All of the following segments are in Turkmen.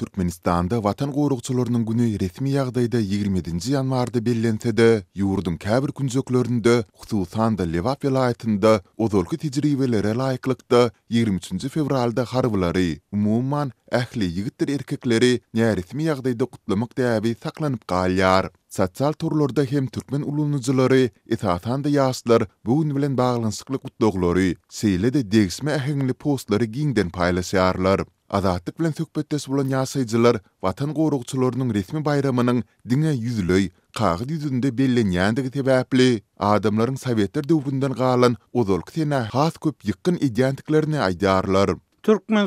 Türkmenistanda vatan qorugçularynyň güni resmi ýagdaýda 27-nji ýanwarda bellense de, ýurdun käbir günjöklerinde, hususan da Lewap ýaýatynda ozolky tejribelere laýyklykda 23-nji fevralda harwlary, Umuman, ähli ýigitler erkekleri resmi ýagdaýda gutlamak täbi saklanyp galýar. Satsal turlarda hem türkmen ulunyjylary, da ýaşlar bu gün bilen baglanyşykly gutlaglary, seýle de degsme ähli postlary giňden paýlaşýarlar. Azatlyk bilen söhbetdeş bolan ýaşaýjylar watan gowrugçylarynyň resmi bayramynyň diňe ýüzlüi kağyt ýüzünde bellenýändigi täbäpli adamlaryň sowetler döwründen galan uzun kitena has köp ýykyn ideýantiklerini aýdarlar. Türkmen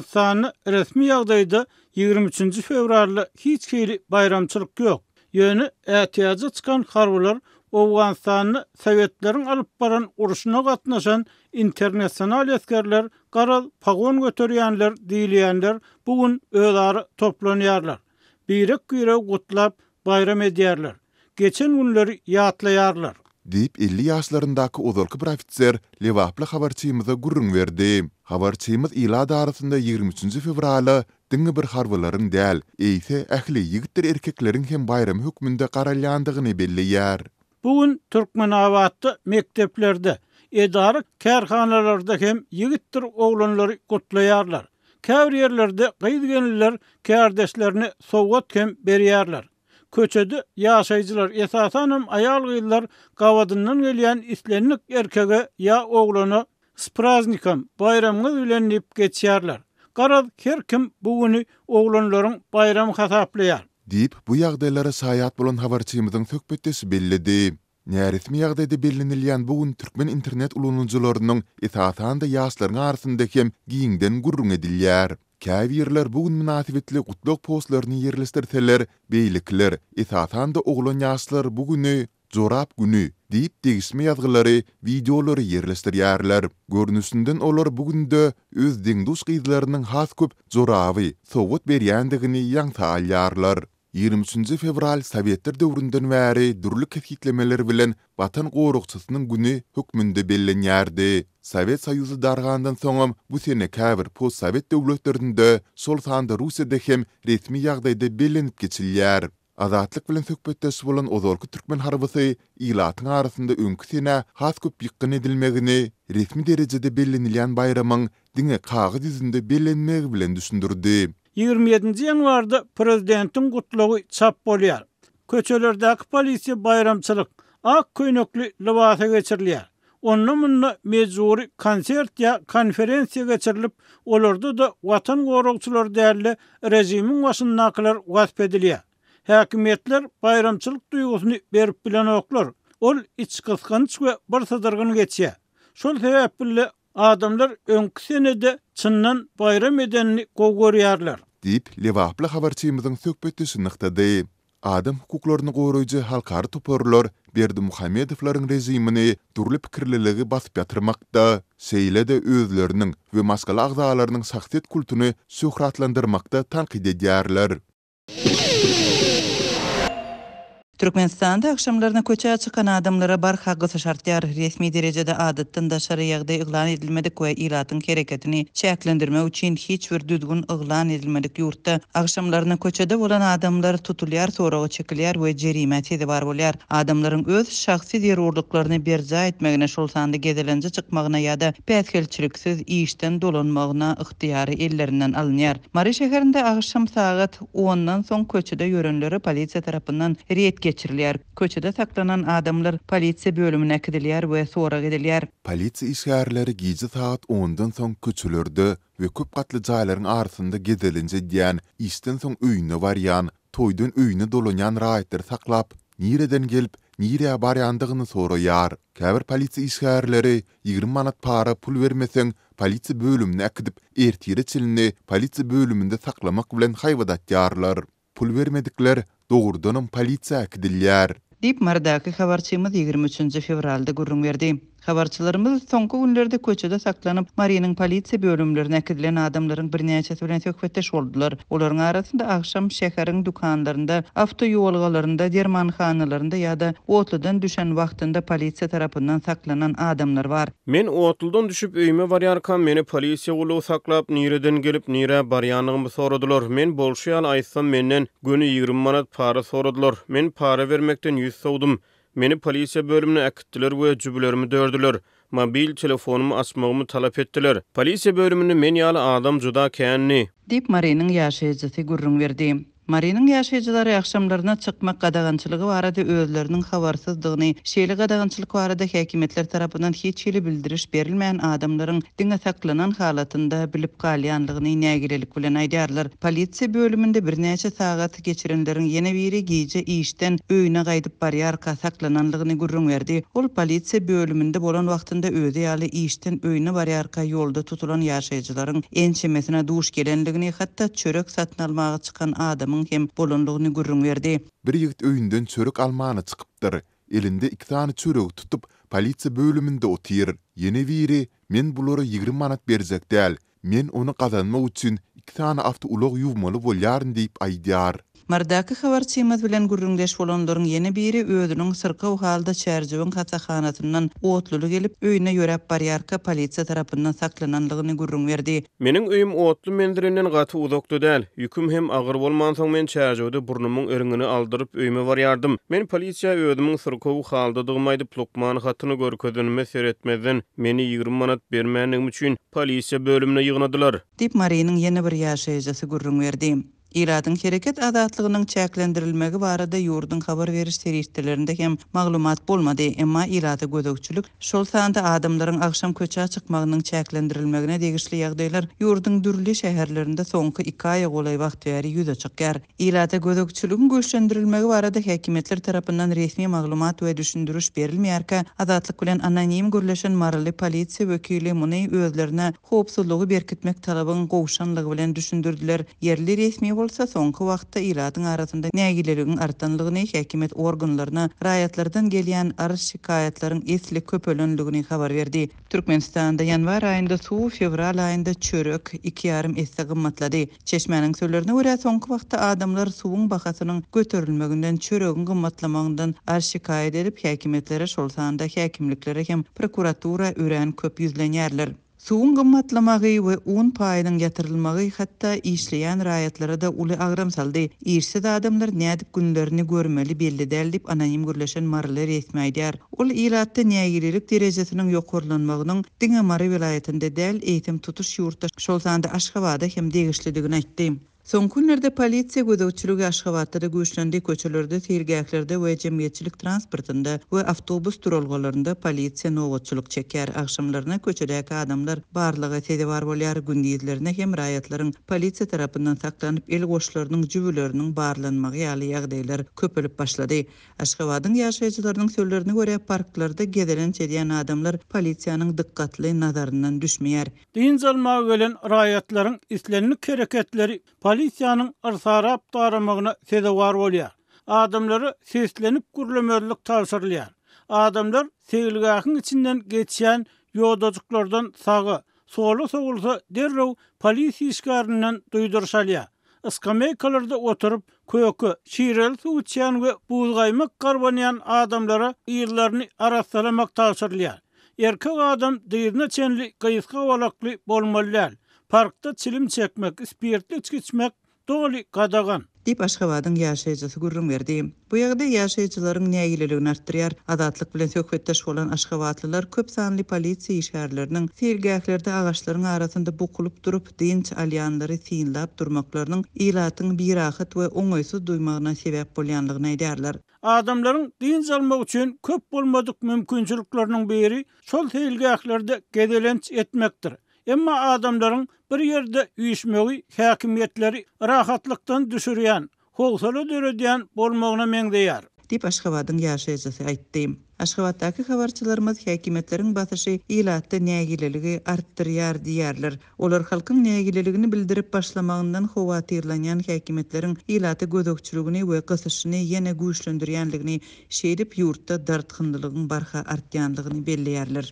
resmi ýagdaýda 23-nji fevralda hiç kiri bayramçylyk ýok. Ýöni ähtiýaja çykan harwlar Awganistanyň Sowetleriň alyp baran uruşyna gatnaşan internasional eskerler, garal pagon götürýänler, diýilýänler bugun öýdäri toplanýarlar. Birik güýre gutlap bayram edýärler. Geçen günleri ýatlaýarlar. Diýip 50 yaşlarındakı uzurky bir ofitser Lewaplı habarçymyza gurrun berdi. Habarçymyz ila daratynda 23-nji fevraly dünge bir harbalaryň däl, eýse ähli yigitdir erkeklerin hem bayram hükmünde garalýandygyny belli ýer. Bugün Türkmen avatı mekteplerde, edarı kerhanalarda hem yigittir oğlanları kutlayarlar. Kavr yerlerde gaydgenliler kardeşlerini soğut hem beriyarlar. Köçede yaşayıcılar esas hanım ayal gıyılar kavadından gelyen islenlik erkege ya oğlanı spraznikam bayramını bayramı ülenip geçiyarlar. Karad her kim bugünü oğlanların bayram hesaplayar. Dip bu ýagdaýlara saýat bolan habarçymyzyň tökbetdesi bellidi. Näretmi ýagdaýda bellinilýän bu gün türkmen internet ulanyjylarynyň ýetahatanda ýaşlaryň arasyndaky giňden gurrun edilýär. Käwirler bu gün münasibetli gutlug postlaryny ýerleşdirdiler, beýlikler, ýetahatanda oglan ýaşlar bu güni Zorap günü deyip degisme yazgıları videoları yerlistir yerler. Görünüsünden olar bugün de öz dengduz qiydilerinin hasküp zoravi, sovut beryandigini yan taalyarlar. 23 fevral Sovetler döwründen bäri durluk kesgitlemeler bilen watan gorugçysynyň güni hökmünde bellenýärdi. Sovet Soýuzy dargandan soň bu sene käbir post-sovet döwletlerinde şol sanda Russiýada hem resmi ýagdaýda bellenip geçilýär. Azatlyk bilen söhbetdeş bolan ozolky türkmen harbysy ýylatyň arasynda öňkü sene has köp ýykyn edilmegini resmi derejede bellenilýän bayramyň diňe kağyz ýüzünde bellenmegi bilen düşündürdi. 27-nji ýanwarda prezidentiň gutlugy çap bolýar. ak polisiýa bayramçylyk ak köýnekli lybasa geçirilýär. Onuň munna mejburi konsert ýa konferensiýa geçirilip, olarda da watan gorukçylar däli rejimin wasynnaklar wasp edilýär. Häkimetler bayramçylyk duýgusyny berip bilen oklar. Ol içki kıskanç we bir sadırgyn geçýär. Şol sebäp bilen Адамлар өнкisini де чыннан bayram edenni gowgoryarlar diip Lewaḥbla habarçymyz dyn sökbetisiň noktady. Adam hukuklaryny gowroýjy halqary töpörler Berdi Muhammedowlaryň rejimini dürli pikirliligi baspyatrmakda, şeýle de özleriniň we maskalaq zaherleriniň sahhet kültuny sühratlandyrmakda tanqid edýärler. Türkmenistan'da akşamlarına köçeğe çıkan adamlara bar hakkı şartyar resmi derecede adıttın da şarı yağda ıglan edilmedik ve ilatın hareketini çeklendirme için hiç bir düzgün ıglan edilmedik yurtta. Akşamlarına köçede olan adamlar tutulyar sonra o çıkılıyor ve de var oluyor. Adamların öz şahsi yerurluklarını berza etmeğine şolsandı gezelence çıkmağına ya da pezkelçiliksiz işten dolanmağına ıhtiyarı ellerinden alınıyor. Mari şehrinde akşam saat 10'dan son köçede yörünleri polisiya tarafından riyet geçirilýär. Köçede saklanan adamlar polisiýa bölümine kidilýär we sorag edilýär. Polisiýa işgärleri gizli saat 10-dan soň köçülerde we köp gatly jaýlaryň arasynda gezelince diýen, işden soň öýüne barýan, toýdan öýüne dolanýan raýatlar saklap, nireden gelip Nire barýandygyny soraýar. Käbir polisi işgärleri 20 manat para pul bermeseň, polisi bölümine akydyp ertiri çilini polisi bölümünde saklamak bilen haýwadat ýarlar. Pul bermedikler doğurdanın polisiya akdillyar. Dip mardaki xabarçimiz 23. fevralda gurrun verdi. Xabarçılarımız sonku günlerde köçede saklanıp Marinin polisiya bölümlerine kirlen adamların bir neçe sürene sökfetteş oldular. Oların arasında akşam şeherin dukanlarında, avto yolgalarında, derman hanalarında yada da otludan düşen vaktinde polisiya tarafından saklanan adamlar var. Men otludan düşüp öyme varyarkan meni polisiya ulu saklap nireden gelip nire baryanlığımı sorudular. Men bolşuyal aysam menden günü 20 manat para sorudular. Men para vermekten 100 soğudum. Meni polisiya bölümünü äkitdiler we jüblerimi dördüler. Mobil telefonumu asmagymy talap etdiler. Polisiya bölümini men ýaly adam juda käni. Dip Marenin ýaşy ýetdi gurrun berdi. Marinin yaşayıcıları akşamlarına çıkmak kadagançılığı var adı özlerinin havarsızlığını, şeyli kadagançılık var adı hekimetler tarafından hiç ili bildiriş berilmeyen adamların dine saklanan halatında bilip kalyanlığını ne girelik bilen aydarlar. bölümünde bir neyce sağatı geçirenlerin yeni biri giyice işten öyüne kaydıp bariyar ka saklananlığını gurrun verdi. Ol polizya bölümünde bolan vaktinde öde yali işten öyüne ka yolda tutulan yaşayıcıların enşemesine duş gelenliğini hatta çörek satın almağa çıkan adam adamın hem bolunluğunu gürrün verdi. Bir yigit öýünden çörük almany çykypdyr. Elinde 2 tane çörek tutup polisiýa bölüminde otyr. Ýene biri men bulara 20 manat berjek däl. Men onu gazanmak üçin 2 tane avto ulag ýuwmaly bolýar diýip aýdýar. Mardaky habarçymyz bilen gürrüňdeş bolanlaryň ýene biri öýüniň sırka halda çärjewin gatahanatynyň otlulu gelip öýüne ýörep baryarka polisiýa tarapyndan saklananlygyny gürrüň berdi. Meniň öýüm otlu mendirinden gaty uzakda däl. Ýüküm hem agyr bolmansa men çärjewde burnumyň öringini aldyryp öýüme baryardym. Men polisiýa öýüniň sırka we halda dogmaýdyp lokmany hatyny görkezdiň me seretmezden meni 20 manat bermäniň üçin polisiýa bölümine ýygnadylar. Dip Marinin ýene bir ýaşaýjysy gürrüň berdi. Iradın hereket adatlygynyň çäklendirilmegi barada ýurdun habar beriş serýetlerinde hem maglumat bolmady, emma irada gödökçülük şol sanda adamlaryň agşam köçe çykmagynyň çäklendirilmegine degişli ýagdaýlar ýurdun dürli şäherlerinde soňky 2 aýa golaý wagt bäri ýüze çykýar. Irada gödökçülügiň göçlendirilmegi barada häkimetler tarapyndan resmi maglumat we düşündürüş berilmeýärkä, adatlyk bilen anonim görleşen maraly polisiýa wekili muny özlerine howpsuzlugy berkitmek talabyny gowşanlygy bilen düşündürdiler. Yerli resmi bolsa soňky wagtda iladyň arasynda nägileriň artanlygyny häkimet organlaryna raýatlardan gelýän arz şikayetleriň esli köpelenligini habar berdi. Türkmenistanda ýanwar aýynda suw, fevral aýynda çörek 2.5 esse gymmatlady. Çeşmäniň söýlerine görä soňky wagtda adamlar suwun bahasynyň göterilmeginden çörögün gymmatlamagyndan ar şikayet edip häkimetlere şol sanda häkimliklere hem prokuratura ören köp ýüzlenýärler. Suwun gymmatlamagy we un paýynyň ýatyrylmagy hatda işleýän raýatlara da uli agram saldy. Irse adamlar nädip günlerini görmeli belli däl dip anonim gürleşen marlar etmeýär. Ol iratda näýgirlik derejesiniň ýokurlanmagynyň Diňe Mary vilayetinde däl eýtim tutuş ýurtda şol sanda Aşgabatda hem degişlidigini aýtdy. Son günlerde polisiya gözöçülük aşgabatda güýçlendi köçelerde, tirgäklerde we jemgyýetçilik transportunda we awtobus durulgalarynda polisiýa nowatçylyk çeker. Agşamlaryna köçedäki adamlar barlygy tedewar bolýar gündizlerine hem raýatlaryň polisiýa tarapyndan saklanyp el goşlarynyň jübülerini barlanmagy ýaly ýagdaýlar köpülip başlady. Aşgabatyň ýaşaýjylarynyň söýlerini görä parklarda gezelen çedýän adamlar polisiýanyň dikkatli nazarından düşmeýär. Dinzalmagy gelen raýatlaryň islenli hereketleri koalisyanın ırsara aptaramagna sezawar bolýar. Adamlary seslenip gurlamerlik tapşyrylýar. Adamlar sevilgahın içinden geçen yodacıklardan sağı, soğulu soğulsa derrow polis işgarından duydurşalya. Iskamekalarda oturup, köyökü, şiirel su uçyan ve buğdaymak karbonyan adamlara iyilerini arasalamak tavsırlya. Erkek adam dizine çenli, kayıska valaklı bolmalyal. parkta çilim çekmek, içki içmek doli qadagan. Dip Aşgabadın yaşayıcısı gürrüm verdi. Bu yagda yaşayıcıların neyililigini arttırıyar. Adatlık bilen sökvetteş olan aşgabatlylar köp sanli polisiýa işgärleriniň sirgahlarda ağaçların arasında bukulup durup dinç alyanları synlap durmaklarının ilatın bir ahit ve onoysu duymağına sebep bolyanlığına ederler. Adamların dinç almak için köp bolmadyk mümkünçülüklerinin biri sol sirgahlarda gedelenç etmektir. Emma adamların bir yerde üýüşmegi häkimetleri rahatlykdan düşürýän, howsala döredýän mende meňdeýär. Dip Aşgabadyň aittim. aýtdy. Aşgabatdaky habarçylarymyz häkimetleriň basyşy ýylatda nägileligi artdyrýar diýerler. Olar halkyň nägileligini bildirip başlamagyndan howatyrlanýan häkimetleriň ilati gödökçüligini ve gysyşyny ýene güýçlendirýänligini şeýdip ýurtda dertkindiligiň barha artýanlygyny belleýärler.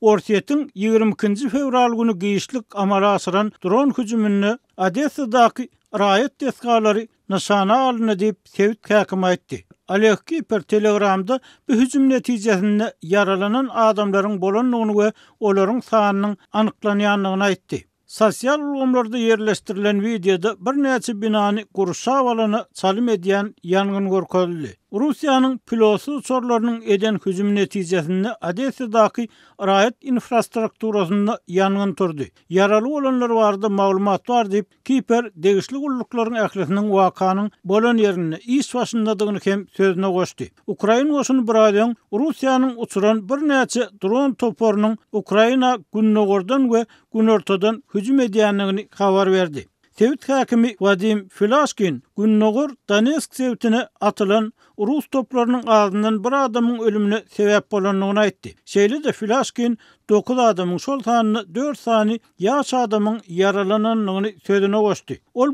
Orsiyetin 22. fevral günü giyişlik amara asıran dron hücümünü Adesa daki rayet tezgaları nasana alın deyip sevit kakama etti. Alekki per telegramda bir hücum neticesinde yaralanan adamların bolonluğunu ve oların sahanının anıklanyanlığına etdi. Sosyal ulgumlarda yerleştirilen videoda bir neci binani kurusavalana salim ediyan yangın gorkolili. Rusiyanın pilosu sorlarının eden hüzüm nəticəsində Adəsə daqi rayət infrastrukturasında yangın turdu. Yaralı olanlar vardı, mağlumat var deyib, kiper deyişli qullukların əxlətinin vakanın bolan yerinə iyis başındadığını kəm sözüne qoşdu. Ukrayna qoşunu bəraydan, Rusiyanın uçuran bir nəyəcə dron toporunun Ukrayna qünnə ve və qün ortadan hüzüm qavar verdi. Tevit hakimi Vadim Filaskin Günnogur Danesk sevtini atılan Rus toplarının ağzından bir adamın ölümüne sebep olanlığını aytdı. Şeýle de Filaskin 9 adamın şol 4 4 sani yaş adamın yaralananlığını sözüne goşdy. Ol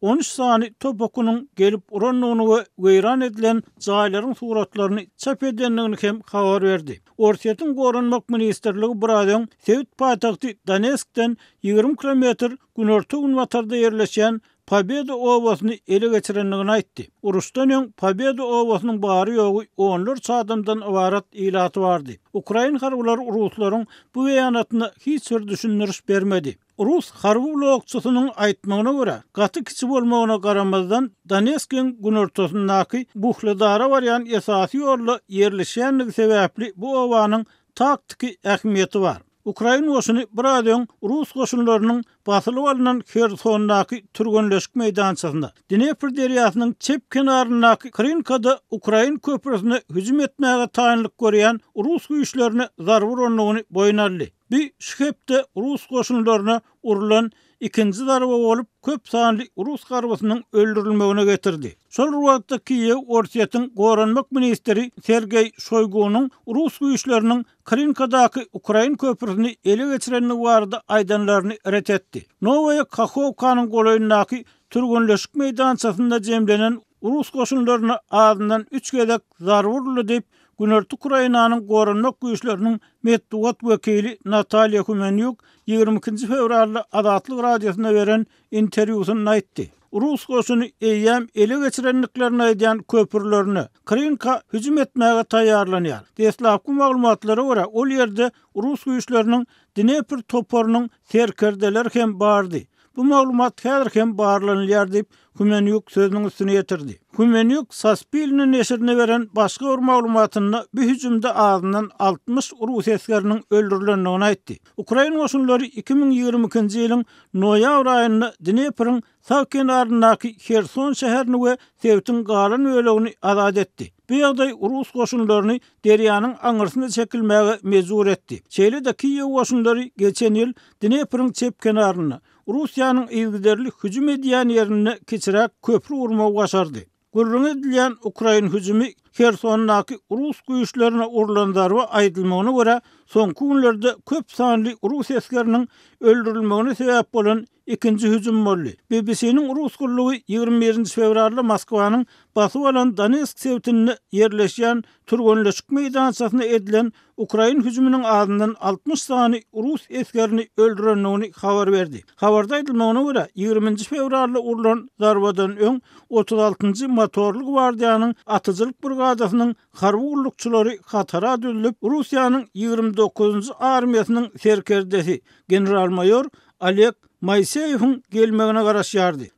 13 sani topokunun gelip uranlığını veyran edilen zahilerin suratlarını çap edenlığını hem havar verdi. Orsiyatın korunmak ministerliği buradan Sevit Patakti Donetskden 20 km günortu unvatarda yerleşen Pabeda ovasını ele geçirenliğin aytti. Urustan yon Pabeda ovasının bari yogu onlar çadımdan avarat ilatı vardı. Ukrayin harvular urusların bu veyanatını hiç sür düşünürüş bermedi. Rus harvu loogçısının aytmağına vura, qatı kisi volmağına garamazdan Daneskin günortosun naki buhle dara var yan esasi yorla yerlisi yorla yerlisi yorla yorla yorla Ukrayna goşuny bir adyň rus goşunlarynyň basylyp alynan Khersondaky daky türgenleşik meýdançasynda Dnepr derýasynyň çep kenarynyň Krinkada Ukrayna köprüsine hüjüm etmäge taýynlyk görýän rus güýçlerini zarwur ornagyny boýnaldy. Bir şehepde rus goşunlaryny urulan ikinci darba olup köp sanlı Rus garbasının öldürülmeğine getirdi. Sol Ruvat'ta Kiyev Orsiyat'ın Goranmak Ministeri Sergey Shoigu'nun Rus güçlerinin Krinka'daki Ukrayna köprüsünü ele geçirenini vardı aydanlarını ret etti. Novaya Kakhovka'nın golayındaki Türgünleşik meydançasında cemlenen Rus koşullarını ağzından 3 gedek zarvurlu deyip Günört Ukraynanın gorunmak güýçlerinin Medduwat wekili Natalia Kumenyuk 22-nji fevralda Adatlyk radiosyna beren interwýusyny aýtdy. Rus gosunu eýem eli geçirenliklerini aýdan köpürlerini Krinka hüjüm etmäge taýýarlanýar. Deslapky maglumatlara ol ýerde Rus güýçlerinin Dnepr toporunyň serkerdeler hem bardy. Bu maglumat häzirkem barlanylýar diýip Kumenyuk sözüniň üstüne ýetirdi. Kumenyuk Saspilni neşirine beren başga ur maglumatynda bir hüjümde ağzından 60 rus eskerinin öldürilendigini aýtdy. Ukraina goşunlary 2022-nji ýylyň noýabr aýynda Dnepirin sag Kherson şäherini we Sevtin galan öýlegini azat etdi. Bu ýagdaý rus goşunlaryny deryanyň aňyrsyna çekilmäge mezur etdi. Çeýle-de Kiýew goşunlary geçen ýyl Dnepirin çep Rusiyanın ilgiderli hücum ediyen yerine keçirerek köprü vurma ulaşardı. Gürrün edilen Ukrayna hücumi Kersonnaki Rus kuyuşlarına uğurlandar ve aydılmağına göre son kuyunlarda köp sanli Rus eskerinin öldürülmeğine sebep olan ikinci hücum molli. BBC-nin rus 21 fevrarlı Moskvanın basu olan Danesk sevtinini yerleşen Turgon-Lechuk meydancasini edilen Ukrayin hücuminin ağzından 60 sani rus eskerini öldüren noni khawar verdi. Khawardaydil noni vura 20 fevrarlı urlan darbadan ön 36 motorlu motorluk vardiyanın atıcılık burgadasının harbu urlukçilori dönülüp Rusiyanın 29 armiyasının serkerdesi General Mayor Alek Maysayev'in gelmegine garaş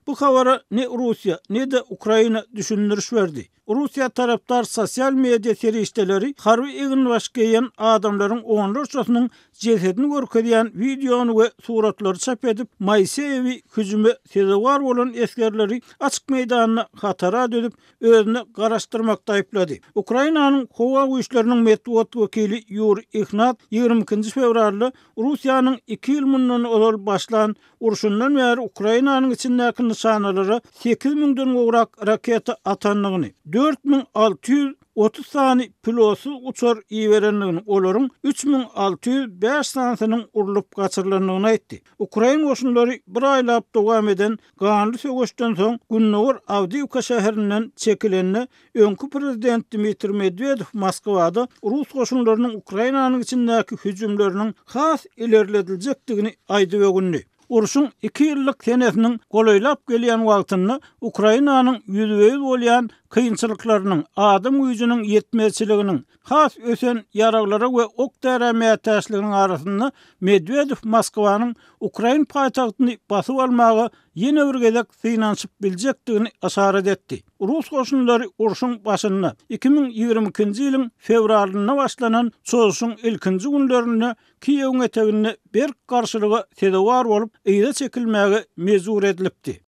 Bu kavara ne Rusya ne de Ukrayna düşündürüş verdi. Rusya taraftar sosyal medya seri işteleri Harvi Egin Vashkeyen adamların onlar çoğunun cesedini korku videonu ve suratları çap edip Maysayev'i hücumu seri olan eskerleri açık meydanına hatara dönüp özünü karaştırmakta ipladi. Ukrayna'nın kova uyuşlarının metuot vekili Yuri Ignat 22. fevrarlı Rusya'nın iki yıl mundan olal başlan Urşundan ver Ukraynanın içindäki nisanaları 8000 mün dün uğrak raketi atanlığını, 4630 sani pilosu uçor iverenliğinin olorun 3605 sani urlup kaçırlarlarına etdi. Ukrayn goşunlary bir aýlap dogam eden Gahanlı Fegoştun son Gunnoor Avdiyuka şäherinden çekilenini önkü prezident Dimitri Medvedev Moskwada Rus goşunlarynyň Ukraynanın içindaki hücumlarının has hücumlarının hücumlarının hücumlarının Urşun 2 yıllık tenesinin goloylap geliyen vaktinini Ukrayna'nın yüzüveyiz olayan kıyınçılıklarının, adım uyucunun yetmezçiliğinin, has ösen yaraklara ve ok dara meyatasiliğinin arasını Medvedev Moskova'nın Ukrayna'nın Ukrayna'nın basıvalmağı yine vürgedek sinansip bilecektiğini asaret etti. Rus qoşunları urşun başını 2020-ci ilin fevralına başlanan soğusun ilkinci günlərini Kiyevun etəvinini berk qarşılığı tedawar olub eyle çekilməgə mezur edilibdi.